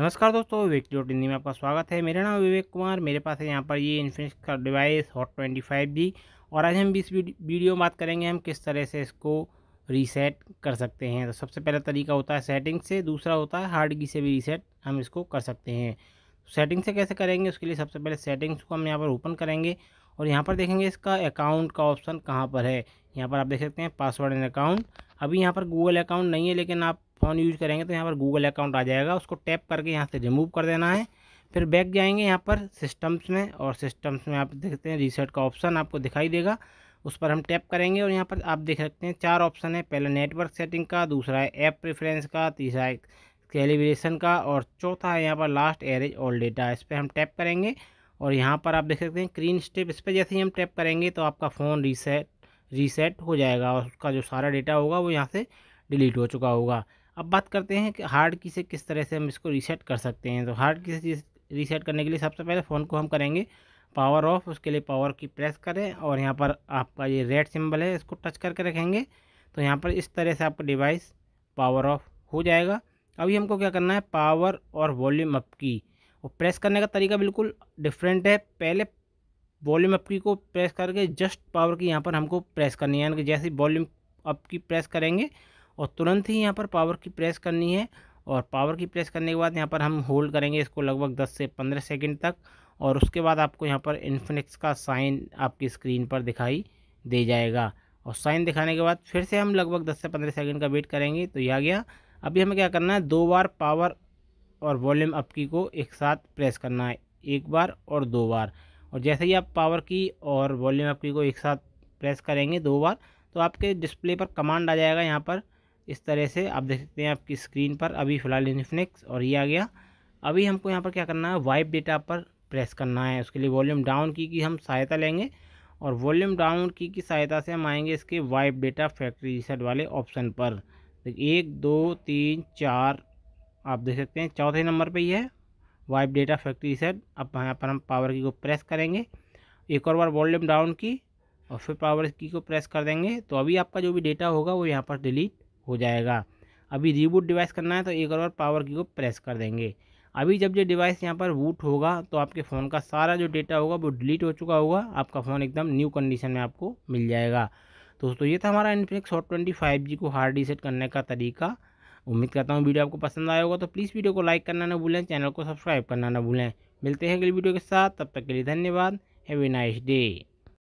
नमस्कार दोस्तों विवेक जोट हिंदी में आपका स्वागत है मेरा नाम विवेक कुमार मेरे पास है यहाँ पर ये इन्फिनिक्स का device hot twenty five G और आज हम इस वीडियो में बात करेंगे हम किस तरह से इसको रीसेट कर सकते हैं तो सबसे पहला तरीका होता है सेटिंग से दूसरा होता है हार्ड की से भी रीसेट हम इसको कर सकते हैं सेटिंग तो से कैसे करेंगे उसके लिए सबसे पहले सेटिंग्स को हम यहाँ पर ओपन करेंगे और यहाँ पर देखेंगे इसका अकाउंट का ऑप्शन कहाँ पर है यहाँ पर आप देख सकते हैं पासवर्ड एंड अकाउंट अभी यहाँ पर गूगल अकाउंट नहीं है लेकिन आप फ़ोन यूज करेंगे तो यहाँ पर गूगल अकाउंट आ जाएगा उसको टैप करके यहाँ से रिमूव कर देना है फिर बैक जाएंगे यहाँ पर सिस्टम्स में और सिस्टम्स में आप देखते हैं रीसेट का ऑप्शन आपको दिखाई देगा उस पर हम टैप करेंगे और यहाँ पर आप देख सकते हैं चार ऑप्शन है पहला नेटवर्क सेटिंग का दूसरा है ऐप प्रेफरेंस का तीसरा है कैलिब्रेशन का और चौथा है यहाँ पर लास्ट एरेज ऑल डेटा इस पर हम टैप करेंगे और यहाँ पर आप देख सकते हैं क्रीन स्टेप इस पर जैसे ही हम टैप करेंगे तो आपका फ़ोन रीसेट रीसेट हो जाएगा और उसका जो सारा डेटा होगा वो यहाँ से डिलीट हो चुका होगा अब बात करते हैं कि हार्ड की से किस तरह से हम इसको रीसेट कर सकते हैं तो हार्ड की से रीसेट करने के लिए सबसे पहले फ़ोन को हम करेंगे पावर ऑफ उसके लिए पावर की प्रेस करें और यहाँ पर आपका ये रेड सिंबल है इसको टच करके रखेंगे तो यहाँ पर इस तरह से आपका डिवाइस पावर ऑफ हो जाएगा अभी हमको क्या करना है पावर और वॉल्यूम अप की और प्रेस करने का तरीका बिल्कुल डिफरेंट है पहले वॉल्यूम अप की को प्रेस करके जस्ट पावर की यहाँ पर हमको प्रेस करनी है यानी कि जैसे वॉल्यूम अप की प्रेस करेंगे और तुरंत ही यहाँ पर पावर की प्रेस करनी है और पावर की प्रेस करने के बाद यहाँ पर हम होल्ड करेंगे इसको लगभग दस से पंद्रह सेकेंड तक और उसके बाद आपको यहाँ पर इन्फिनिक्स का साइन आपकी स्क्रीन पर दिखाई दे जाएगा और साइन दिखाने के बाद फिर से हम लगभग दस से पंद्रह सेकेंड का वेट करेंगे तो यह आ गया अभी हमें क्या करना है दो बार पावर और वॉल्यूम अप की को एक साथ प्रेस करना है एक बार और दो बार और जैसे ही आप पावर की और वॉल्यूम अप की को एक साथ प्रेस करेंगे दो बार तो आपके डिस्प्ले पर कमांड आ जाएगा यहाँ पर इस तरह से आप देख सकते हैं आपकी स्क्रीन पर अभी फ़िलहाल इनफिनिक्स और ये आ गया अभी हमको यहाँ पर क्या करना है वाइप डेटा पर प्रेस करना है उसके लिए वॉल्यूम डाउन की की हम सहायता लेंगे और वॉल्यूम डाउन की की सहायता से हम आएंगे इसके वाइप डेटा फैक्ट्री रीसेट वाले ऑप्शन पर एक दो तीन चार आप देख सकते हैं चौथे नंबर पर ही है वाइप डेटा फैक्ट्री रीसेट अब यहाँ पर हम पावर की को प्रेस करेंगे एक और बार वॉल्यूम डाउन की और फिर पावर की को प्रेस कर देंगे तो अभी आपका जो भी डेटा होगा वो यहाँ पर डिलीट हो जाएगा अभी रिबूट डिवाइस करना है तो एक और पावर की को प्रेस कर देंगे अभी जब ये डिवाइस यहाँ पर बूट होगा तो आपके फ़ोन का सारा जो डेटा होगा वो डिलीट हो चुका होगा आपका फ़ोन एकदम न्यू कंडीशन में आपको मिल जाएगा दोस्तों ये था हमारा Infinix hot twenty five G को हार्ड रीसेट करने का तरीका उम्मीद करता हूँ वीडियो आपको पसंद आया होगा तो प्लीज़ वीडियो को लाइक करना ना भूलें चैनल को सब्सक्राइब करना ना भूलें मिलते हैं अगली वीडियो के साथ तब तक के लिए धन्यवाद हैवी नाइस डे